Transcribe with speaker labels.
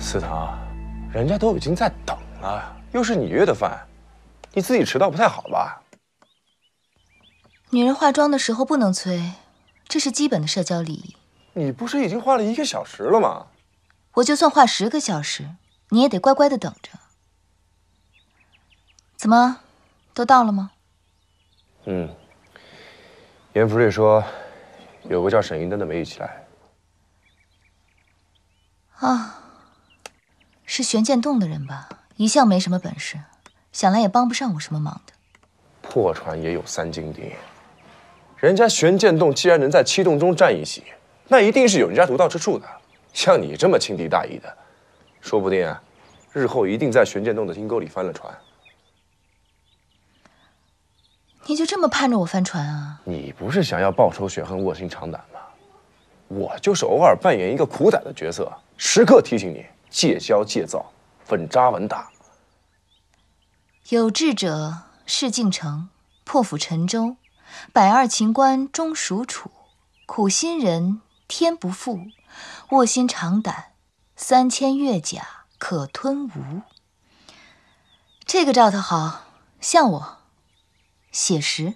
Speaker 1: 司藤，人家都已经在等了，又是你约的饭，你自己迟到不太好吧？
Speaker 2: 女人化妆的时候不能催，这是基本的社交礼
Speaker 1: 仪。你不是已经化了一个小时了吗？
Speaker 2: 我就算化十个小时，你也得乖乖的等着。怎么，都到了吗？
Speaker 1: 嗯，严福瑞说，有个叫沈云灯的没一起来。
Speaker 2: 啊。是玄剑洞的人吧？一向没什么本事，想来也帮不上我什么忙的。
Speaker 1: 破船也有三斤钉，人家玄剑洞既然能在七洞中占一席，那一定是有人家独到之处的。像你这么轻敌大意的，说不定日后一定在玄剑洞的阴沟里翻了船。
Speaker 2: 你就这么盼着我翻船啊？
Speaker 1: 你不是想要报仇雪恨、卧薪尝胆吗？我就是偶尔扮演一个苦胆的角色，时刻提醒你。戒骄戒躁，稳扎稳打。
Speaker 2: 有志者事竟成，破釜沉舟，百二秦关终属楚。苦心人天不负，卧薪尝胆，三千越甲可吞吴。这个兆头好像我，写实。